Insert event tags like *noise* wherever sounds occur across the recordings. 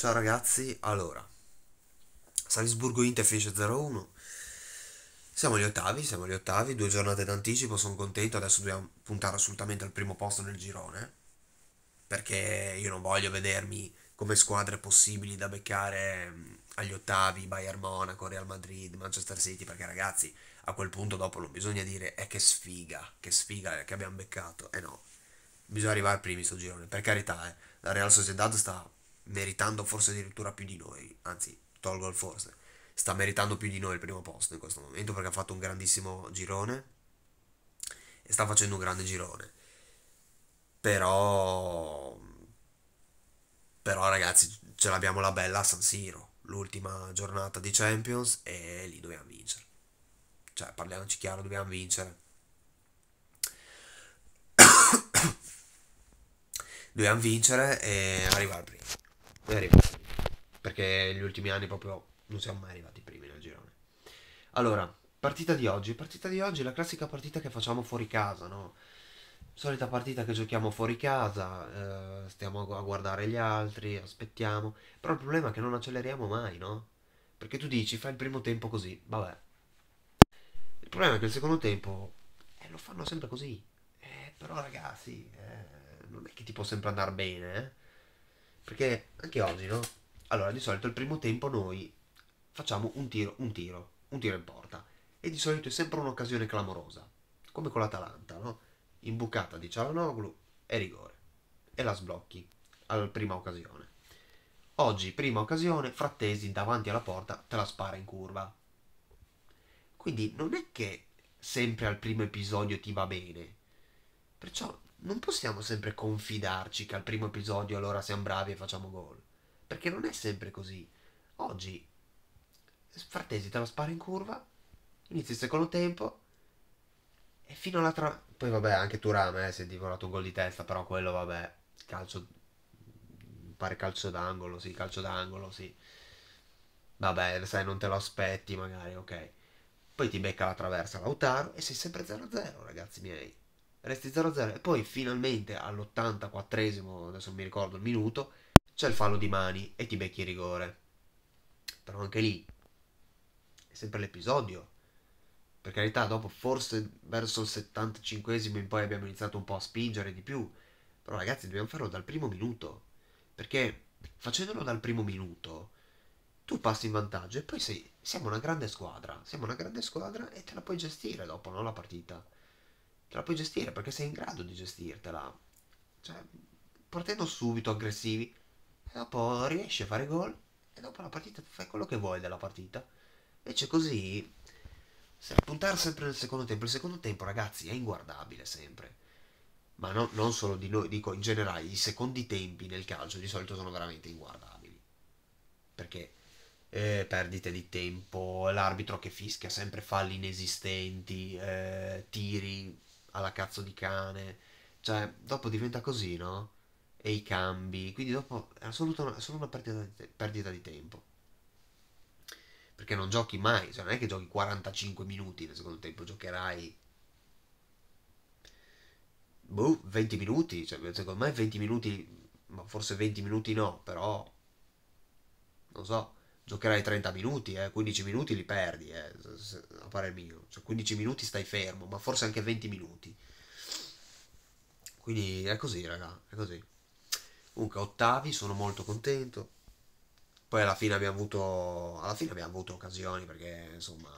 Ciao ragazzi, allora, Salisburgo-Inter finisce 0-1, siamo agli ottavi, siamo agli ottavi, due giornate d'anticipo, sono contento, adesso dobbiamo puntare assolutamente al primo posto nel girone, perché io non voglio vedermi come squadre possibili da beccare mm, agli ottavi, Bayern Monaco, Real Madrid, Manchester City, perché ragazzi a quel punto dopo non bisogna dire è eh, che sfiga, che sfiga che abbiamo beccato, eh no, bisogna arrivare primi sto girone, per carità, eh, la Real Sociedad sta meritando forse addirittura più di noi, anzi tolgo il forse, sta meritando più di noi il primo posto in questo momento perché ha fatto un grandissimo girone e sta facendo un grande girone. Però, però ragazzi, ce l'abbiamo la bella a San Siro, l'ultima giornata di Champions e lì dobbiamo vincere. Cioè, parliamoci chiaro, dobbiamo vincere. *coughs* dobbiamo vincere e arrivare prima. Poi arriva. Perché gli ultimi anni proprio non siamo mai arrivati primi nel girone. Allora, partita di oggi. Partita di oggi è la classica partita che facciamo fuori casa, no? Solita partita che giochiamo fuori casa, eh, stiamo a guardare gli altri, aspettiamo. Però il problema è che non acceleriamo mai, no? Perché tu dici, fai il primo tempo così, vabbè. Il problema è che il secondo tempo eh, lo fanno sempre così. Eh, però ragazzi, eh, non è che ti può sempre andare bene, eh? Perché anche oggi, no? Allora, di solito il primo tempo noi facciamo un tiro, un tiro, un tiro in porta. E di solito è sempre un'occasione clamorosa. Come con l'Atalanta, no? Imbucata di Cialanoglu e rigore. E la sblocchi alla prima occasione. Oggi, prima occasione, Frattesi davanti alla porta te la spara in curva. Quindi non è che sempre al primo episodio ti va bene. Perciò non possiamo sempre confidarci che al primo episodio allora siamo bravi e facciamo gol. Perché non è sempre così. Oggi Fartesi te lo spara in curva, inizia il secondo tempo e fino alla tra... Poi vabbè, anche Turame eh, si è divorato un gol di testa, però quello vabbè, calcio... pare calcio d'angolo, sì, calcio d'angolo, sì. Vabbè, sai, non te lo aspetti magari, ok. Poi ti becca la traversa Lautaro e sei sempre 0-0, ragazzi miei resti 0-0 e poi finalmente all'84esimo, adesso mi ricordo il minuto, c'è il fallo di mani e ti becchi il rigore. Però anche lì è sempre l'episodio. Per carità, dopo forse verso il 75esimo in poi abbiamo iniziato un po' a spingere di più. Però ragazzi dobbiamo farlo dal primo minuto. Perché facendolo dal primo minuto tu passi in vantaggio e poi sei, siamo una grande squadra, siamo una grande squadra e te la puoi gestire dopo, no? La partita te la puoi gestire perché sei in grado di gestirtela. Cioè, partendo subito aggressivi, e dopo riesci a fare gol, e dopo la partita fai quello che vuoi della partita. Invece così, se puntare sempre nel secondo tempo, il secondo tempo ragazzi è inguardabile sempre. Ma no, non solo di noi, dico in generale, i secondi tempi nel calcio di solito sono veramente inguardabili. Perché eh, perdite di tempo, l'arbitro che fischia sempre falli inesistenti, eh, tiri alla cazzo di cane. Cioè, dopo diventa così, no? E i cambi. Quindi dopo è solo una, perdita, di te- perdita, di tempo. Perché non giochi mai, cioè non è che giochi 45 minuti nel secondo tempo, giocherai... Boh, 20 minuti, cioè, secondo me 20 minuti, ma forse 20 minuti no, però... Non so giocherai 30 minuti, eh, 15 minuti li perdi, eh, a parer mio, cioè 15 minuti stai fermo, ma forse anche 20 minuti. Quindi è così, raga, è così. Comunque, ottavi, sono molto contento. Poi alla fine abbiamo avuto, alla fine abbiamo avuto occasioni perché, insomma,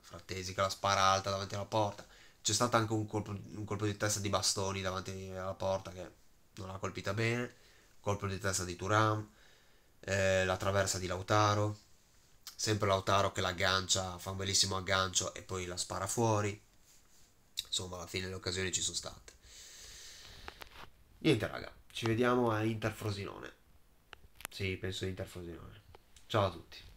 Frattesi che la spara alta davanti alla porta. C'è stato anche un colpo, un colpo di testa di bastoni davanti alla porta che non l'ha colpita bene. Colpo di testa di Turam eh, la traversa di Lautaro, sempre Lautaro che l'aggancia, fa un bellissimo aggancio e poi la spara fuori. Insomma, alla fine le occasioni ci sono state. Niente raga, ci vediamo a Inter Frosinone. Sì, penso Inter Frosinone. Ciao a tutti.